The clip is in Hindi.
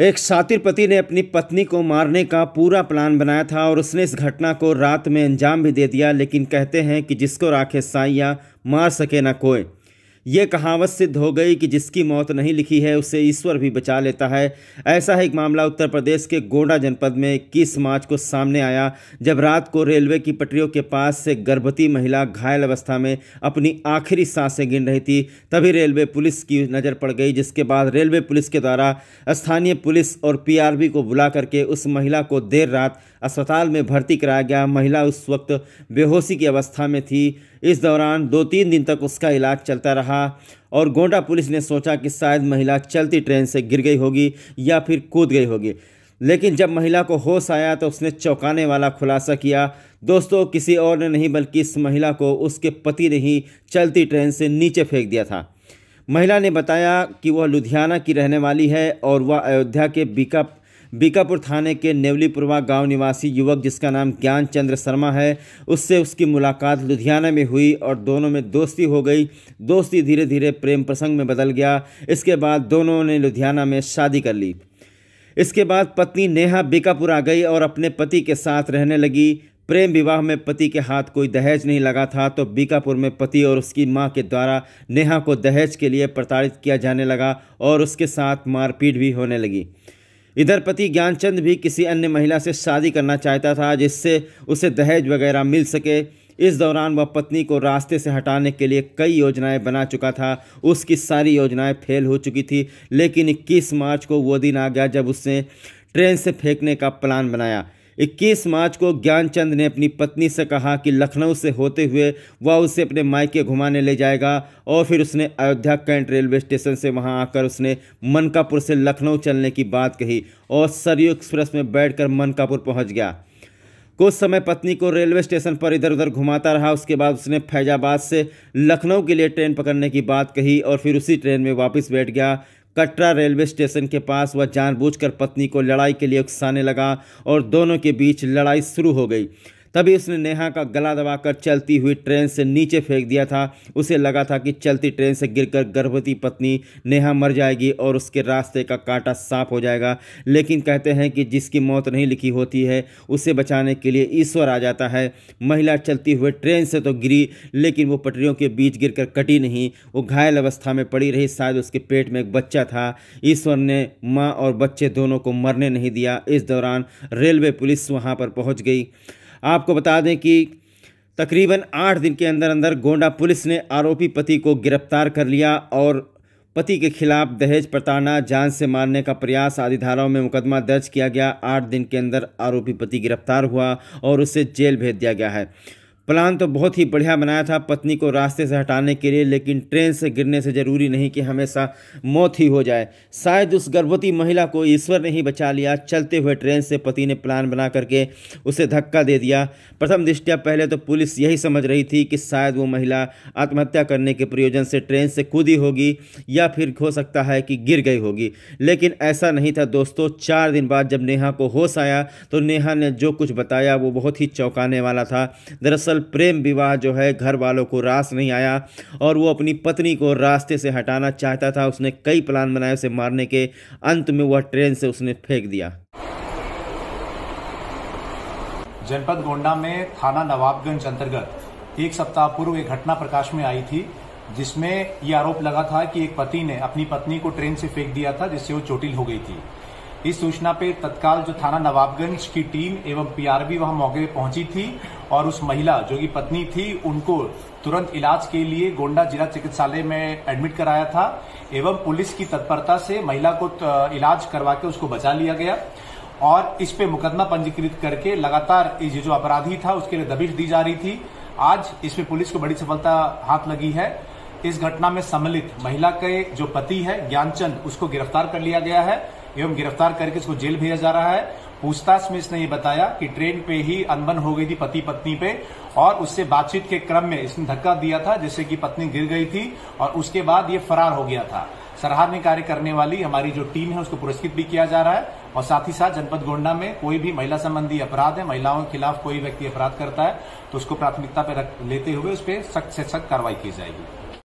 एक शातिर पति ने अपनी पत्नी को मारने का पूरा प्लान बनाया था और उसने इस घटना को रात में अंजाम भी दे दिया लेकिन कहते हैं कि जिसको राखे साइया मार सके ना कोई ये कहावत सिद्ध हो गई कि जिसकी मौत नहीं लिखी है उसे ईश्वर भी बचा लेता है ऐसा एक मामला उत्तर प्रदेश के गोंडा जनपद में इक्कीस मार्च को सामने आया जब रात को रेलवे की पटरियों के पास से गर्भवती महिला घायल अवस्था में अपनी आखिरी सांसें गिन रही थी तभी रेलवे पुलिस की नज़र पड़ गई जिसके बाद रेलवे पुलिस के द्वारा स्थानीय पुलिस और पी को बुला करके उस महिला को देर रात अस्पताल में भर्ती कराया गया महिला उस वक्त बेहोशी की अवस्था में थी इस दौरान दो तीन दिन तक उसका इलाज चलता रहा और गोंडा पुलिस ने सोचा कि शायद महिला चलती ट्रेन से गिर गई होगी या फिर कूद गई होगी लेकिन जब महिला को होश आया तो उसने चौंकाने वाला खुलासा किया दोस्तों किसी और ने नहीं बल्कि इस महिला को उसके पति ने ही चलती ट्रेन से नीचे फेंक दिया था महिला ने बताया कि वह लुधियाना की रहने वाली है और वह अयोध्या के बीका बीकापुर थाने के नेवलीपुरवा गांव निवासी युवक जिसका नाम ज्ञान चंद्र शर्मा है उससे उसकी मुलाकात लुधियाना में हुई और दोनों में दोस्ती हो गई दोस्ती धीरे धीरे प्रेम प्रसंग में बदल गया इसके बाद दोनों ने लुधियाना में शादी कर ली इसके बाद पत्नी नेहा बीकापुर आ गई और अपने पति के साथ रहने लगी प्रेम विवाह में पति के हाथ कोई दहेज नहीं लगा था तो बीकापुर में पति और उसकी मां के द्वारा नेहा को दहेज के लिए प्रताड़ित किया जाने लगा और उसके साथ मारपीट भी होने लगी इधर पति ज्ञानचंद भी किसी अन्य महिला से शादी करना चाहता था जिससे उसे दहेज वगैरह मिल सके इस दौरान वह पत्नी को रास्ते से हटाने के लिए कई योजनाएं बना चुका था उसकी सारी योजनाएं फेल हो चुकी थी लेकिन 21 मार्च को वो दिन आ गया जब उसने ट्रेन से फेंकने का प्लान बनाया 21 मार्च को ज्ञानचंद ने अपनी पत्नी से कहा कि लखनऊ से होते हुए वह उसे अपने मायके घुमाने ले जाएगा और फिर उसने अयोध्या कैंट रेलवे स्टेशन से वहां आकर उसने मनकापुर से लखनऊ चलने की बात कही और सरयू एक्सप्रेस में बैठकर मनकापुर पहुंच गया कुछ समय पत्नी को रेलवे स्टेशन पर इधर उधर घुमाता रहा उसके बाद उसने फैजाबाद से लखनऊ के लिए ट्रेन पकड़ने की बात कही और फिर उसी ट्रेन में वापस बैठ गया कटरा रेलवे स्टेशन के पास वह जानबूझकर पत्नी को लड़ाई के लिए उकसाने लगा और दोनों के बीच लड़ाई शुरू हो गई तभी उसने नेहा का गला दबाकर चलती हुई ट्रेन से नीचे फेंक दिया था उसे लगा था कि चलती ट्रेन से गिरकर गर्भवती पत्नी नेहा मर जाएगी और उसके रास्ते का कांटा साफ हो जाएगा लेकिन कहते हैं कि जिसकी मौत नहीं लिखी होती है उसे बचाने के लिए ईश्वर आ जाता है महिला चलती हुए ट्रेन से तो गिरी लेकिन वो पटरियों के बीच गिर कटी नहीं वो घायल अवस्था में पड़ी रही शायद उसके पेट में एक बच्चा था ईश्वर ने माँ और बच्चे दोनों को मरने नहीं दिया इस दौरान रेलवे पुलिस वहाँ पर पहुँच गई आपको बता दें कि तकरीबन आठ दिन के अंदर अंदर गोंडा पुलिस ने आरोपी पति को गिरफ्तार कर लिया और पति के खिलाफ दहेज प्रताड़ना जान से मारने का प्रयास आदि धाराओं में मुकदमा दर्ज किया गया आठ दिन के अंदर आरोपी पति गिरफ्तार हुआ और उसे जेल भेज दिया गया है प्लान तो बहुत ही बढ़िया बनाया था पत्नी को रास्ते से हटाने के लिए लेकिन ट्रेन से गिरने से ज़रूरी नहीं कि हमेशा मौत ही हो जाए शायद उस गर्भवती महिला को ईश्वर ने ही बचा लिया चलते हुए ट्रेन से पति ने प्लान बना करके उसे धक्का दे दिया प्रथम दृष्टिया पहले तो पुलिस यही समझ रही थी कि शायद वो महिला आत्महत्या करने के प्रयोजन से ट्रेन से कूदी होगी या फिर हो सकता है कि गिर गई होगी लेकिन ऐसा नहीं था दोस्तों चार दिन बाद जब नेहा को होश आया तो नेहा ने जो कुछ बताया वो बहुत ही चौंकाने वाला था दरअसल दरअसल प्रेम विवाह जो है घर वालों को रास नहीं आया और वो अपनी पत्नी को रास्ते से हटाना चाहता था उसने कई प्लान बनाए उसे मारने के अंत में वह ट्रेन से उसने फेंक दिया जनपद गोंडा में थाना नवाबगंज अंतर्गत एक सप्ताह पूर्व एक घटना प्रकाश में आई थी जिसमें ये आरोप लगा था कि एक पति ने अपनी पत्नी को ट्रेन से फेंक दिया था जिससे वो चोटिल हो गई थी इस सूचना पे तत्काल जो थाना नवाबगंज की टीम एवं पीआरबी वहां मौके पर पहुंची थी और उस महिला जो कि पत्नी थी उनको तुरंत इलाज के लिए गोंडा जिला चिकित्सालय में एडमिट कराया था एवं पुलिस की तत्परता से महिला को इलाज करवा के उसको बचा लिया गया और इस पे मुकदमा पंजीकृत करके लगातार ये जो अपराधी था उसके लिए दबिश दी जा रही थी आज इसमें पुलिस को बड़ी सफलता हाथ लगी है इस घटना में सम्मिलित महिला के जो पति है ज्ञानचंद उसको गिरफ्तार कर लिया गया है एवं गिरफ्तार करके इसको जेल भेजा जा रहा है पूछताछ में इसने ये बताया कि ट्रेन पे ही अनबन हो गई थी पति पत्नी पे और उससे बातचीत के क्रम में इसने धक्का दिया था जिससे कि पत्नी गिर गई थी और उसके बाद ये फरार हो गया था सराहनीय कार्य करने वाली हमारी जो टीम है उसको पुरस्कृत भी किया जा रहा है और साथ ही साथ जनपद गोंडा में कोई भी महिला संबंधी अपराध है महिलाओं के खिलाफ कोई व्यक्ति अपराध करता है तो उसको प्राथमिकता पर लेते हुए उस पर सख्त से सख्त कार्रवाई की जाएगी